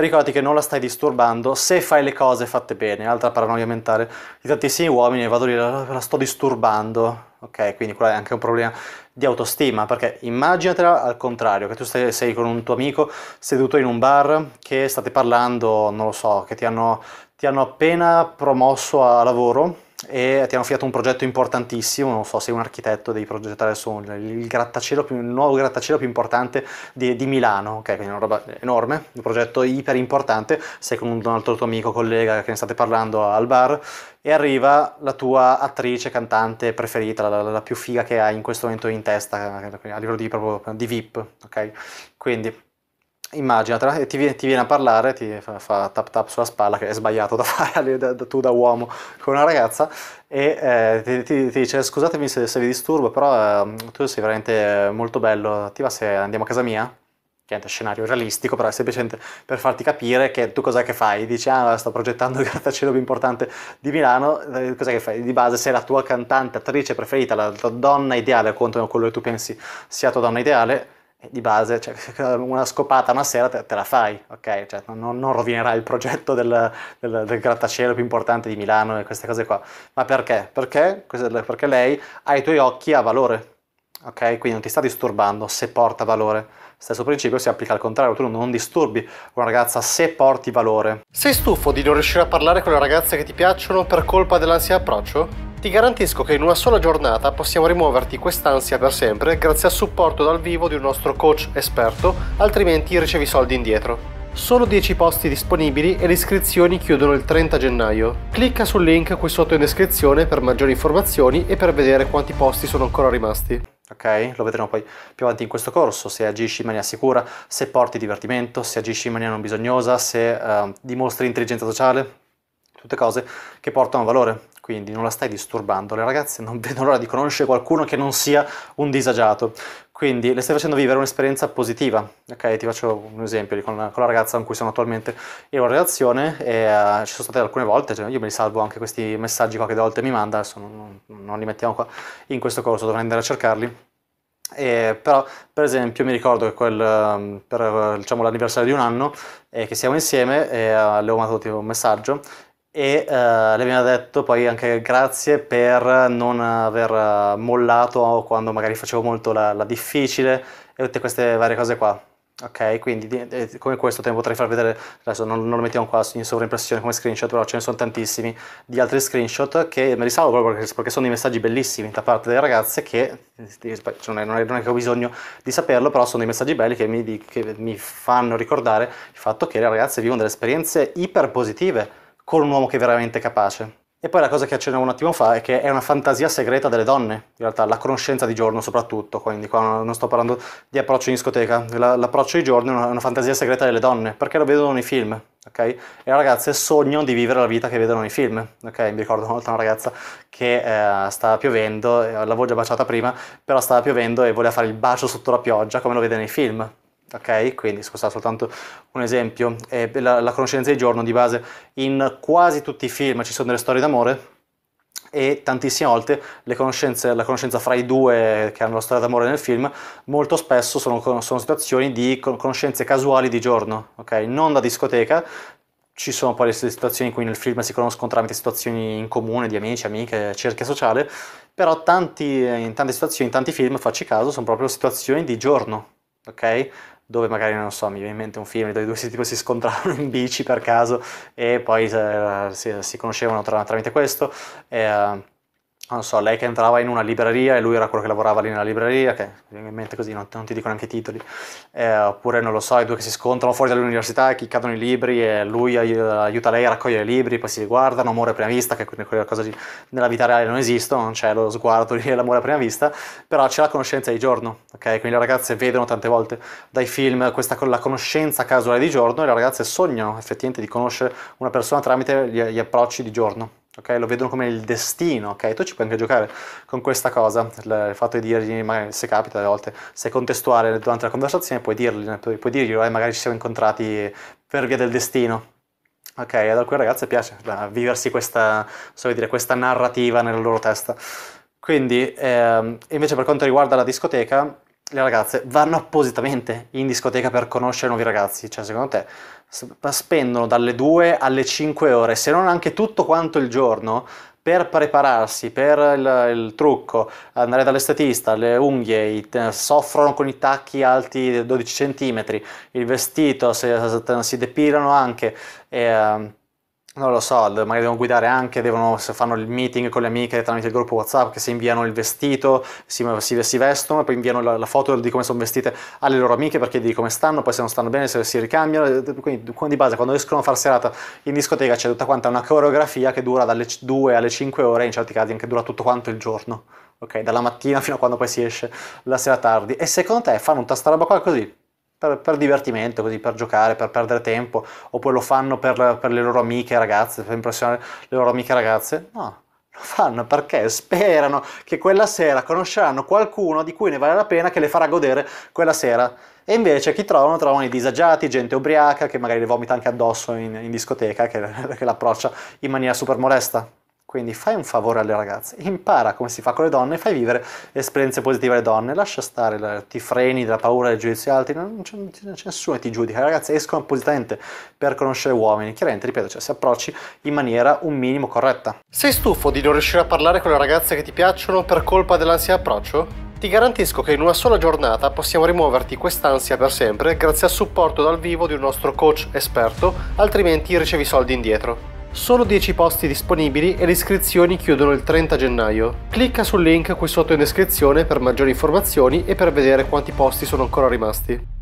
ricordati che non la stai disturbando se fai le cose fatte bene, altra paranoia mentale di tantissimi uomini, vado lì, la, la sto disturbando, ok? Quindi quello è anche un problema di autostima, perché immaginatela al contrario, che tu stai, sei con un tuo amico seduto in un bar, che state parlando, non lo so, che ti hanno, ti hanno appena promosso a lavoro, e ti hanno affidato un progetto importantissimo, non so, sei un architetto, devi progettare adesso il, grattacielo più, il nuovo grattacielo più importante di, di Milano, ok, quindi una roba enorme, un progetto iper importante, sei con un, un altro tuo amico, collega che ne state parlando al bar e arriva la tua attrice, cantante preferita, la, la più figa che hai in questo momento in testa, a livello di, proprio, di VIP, ok? Quindi immagina, ti viene, ti viene, a parlare, ti fa, fa, tap tap sulla spalla che è sbagliato da fare da, da, tu da uomo con una ragazza e eh, ti, ti, ti, dice scusatemi se, se vi disturbo però eh, tu sei veramente molto bello, ti va se andiamo a casa mia? che è un scenario realistico, però è semplicemente per farti capire che tu cos'è che fai. Dici, ah, sto progettando il grattacielo più importante di Milano, eh, cos'è che fai? Di base, se la tua cantante, attrice preferita, la tua donna ideale, o contano quello che tu pensi sia tua donna ideale, eh, di base, cioè, una scopata una sera te, te la fai, ok? Cioè, non, non, rovinerà il progetto del, del, del, grattacielo più importante di Milano e queste cose qua. Ma perché? Perché, perché lei ai tuoi occhi ha valore, ok? Quindi non ti sta disturbando se porta valore. Stesso principio si applica al contrario, tu non disturbi una ragazza se porti valore. Sei stufo di non riuscire a parlare con le ragazze che ti piacciono per colpa dell'ansia approccio? Ti garantisco che in una sola giornata possiamo rimuoverti quest'ansia per sempre grazie al supporto dal vivo di un nostro coach esperto, altrimenti ricevi soldi indietro. Solo 10 posti disponibili e le iscrizioni chiudono il 30 gennaio. Clicca sul link qui sotto in descrizione per maggiori informazioni e per vedere quanti posti sono ancora rimasti. Ok? Lo vedremo poi più avanti in questo corso, se agisci in maniera sicura, se porti divertimento, se agisci in maniera non bisognosa, se uh, dimostri intelligenza sociale, tutte cose che portano valore quindi non la stai disturbando. Le ragazze non vedono l'ora di conoscere qualcuno che non sia un disagiato. Quindi le stai facendo vivere un'esperienza positiva. Ok, ti faccio un esempio con la, con la ragazza con cui sono attualmente in una relazione e uh, ci sono state alcune volte, cioè io me li salvo anche questi messaggi qua che da volte mi manda, adesso non, non, li mettiamo qua in questo corso, dovrei andare a cercarli. E, però per esempio mi ricordo che quel, ehm, per diciamo, l'anniversario di un anno eh, che siamo insieme eh, le ho mandato un messaggio e eh, le abbiamo detto poi anche grazie per non aver eh, mollato quando magari facevo molto la, la difficile e tutte queste varie cose qua. Ok, quindi eh, come questo te ne potrei far vedere, adesso non, non, lo mettiamo qua in sovraimpressione come screenshot, però ce ne sono tantissimi di altri screenshot che me li salvo proprio perché, sono dei messaggi bellissimi da parte delle ragazze che, cioè non è, non è, che ho bisogno di saperlo, però sono dei messaggi belli che mi, che mi fanno ricordare il fatto che le ragazze vivono delle esperienze iper positive con un uomo che è veramente capace. E poi la cosa che accennavo un attimo fa è che è una fantasia segreta delle donne, in realtà, la conoscenza di giorno soprattutto, quindi qua non sto parlando di approccio in discoteca, l'approccio di giorno è una fantasia segreta delle donne, perché lo vedono nei film, ok? E le ragazze sognano di vivere la vita che vedono nei film, ok? Mi ricordo una volta una ragazza che eh, stava piovendo, eh, l'avevo già baciata prima, però stava piovendo e voleva fare il bacio sotto la pioggia come lo vede nei film, Ok, quindi scusate soltanto un esempio. è eh, la, la conoscenza di giorno di base in quasi tutti i film ci sono delle storie d'amore e tantissime volte la conoscenza fra i due che hanno la storia d'amore nel film molto spesso sono, sono situazioni di conoscenze casuali di giorno, ok? non da discoteca, ci sono poi le situazioni in cui nel film si conoscono tramite situazioni in comune di amici, amiche, cerchia sociale, però tanti, eh, in tante situazioni, in tanti film, facci caso, sono proprio situazioni di giorno, ok? dove magari, non so, mi viene in mente un film dove i due si, tipo, si scontrarono in bici per caso e poi eh, si, si, conoscevano tra, tramite questo. Eh, non so, lei che entrava in una libreria e lui era quello che lavorava lì nella libreria, che in mente così, non, non ti dico neanche i titoli, eh, oppure non lo so, i due che si scontrano fuori dall'università, e chi cadono i libri e lui aiuta lei a raccogliere i libri, poi si guardano, amore a prima vista, che è quella cosa di, nella vita reale non esiste, non c'è lo sguardo lì e l'amore a prima vista, però c'è la conoscenza di giorno, ok? Quindi le ragazze vedono tante volte dai film questa, la conoscenza casuale di giorno e le ragazze sognano effettivamente di conoscere una persona tramite gli, gli approcci di giorno. Okay, lo vedono come il destino, okay? Tu ci puoi anche giocare con questa cosa, il fatto di dirgli, magari se capita a volte, se contestuale durante la conversazione, puoi dirgli, puoi, puoi dirgli, eh, magari ci siamo incontrati per via del destino. Ok, ad alcune ragazze piace da, viversi questa, so dire, questa narrativa nella loro testa. Quindi, ehm, invece per quanto riguarda la discoteca, le ragazze vanno appositamente in discoteca per conoscere nuovi ragazzi, cioè secondo te spendono dalle 2 alle 5 ore, se non anche tutto quanto il giorno, per prepararsi, per il, il trucco, andare dall'estetista, le unghie, i, soffrono con i tacchi alti 12 cm, il vestito, se, se, se, si depilano anche. E, ehm, non lo so, magari devono guidare anche, devono, se fanno il meeting con le amiche tramite il gruppo WhatsApp, che si inviano il vestito, si, si, si vestono poi inviano la, la, foto di come sono vestite alle loro amiche per chiedere come stanno, poi se non stanno bene se si ricambiano. Quindi di base quando escono a far serata in discoteca c'è tutta quanta una coreografia che dura dalle 2 alle 5 ore, in certi casi anche dura tutto quanto il giorno, ok? Dalla mattina fino a quando poi si esce la sera tardi. E secondo te fanno tutta sta roba qua così? per, per, divertimento, così, per giocare, per perdere tempo, oppure lo fanno per, per le loro amiche ragazze, per impressionare le loro amiche ragazze. No, lo fanno perché sperano che quella sera conosceranno qualcuno di cui ne vale la pena che le farà godere quella sera. E invece chi trovano? Trovano i disagiati, gente ubriaca che magari le vomita anche addosso in, in discoteca, che, che l'approccia in maniera super molesta. Quindi fai un favore alle ragazze, impara come si fa con le donne, fai vivere esperienze positive alle donne, lascia stare, la, ti freni dalla paura del giudizio altri, non c'è, non c'è nessuno che ti giudica, le ragazze escono appositamente per conoscere uomini, chiaramente, ripeto, cioè, si approcci in maniera un minimo corretta. Sei stufo di non riuscire a parlare con le ragazze che ti piacciono per colpa dell'ansia approccio? Ti garantisco che in una sola giornata possiamo rimuoverti quest'ansia per sempre grazie al supporto dal vivo di un nostro coach esperto, altrimenti ricevi soldi indietro. Solo 10 posti disponibili e le iscrizioni chiudono il 30 gennaio. Clicca sul link qui sotto in descrizione per maggiori informazioni e per vedere quanti posti sono ancora rimasti.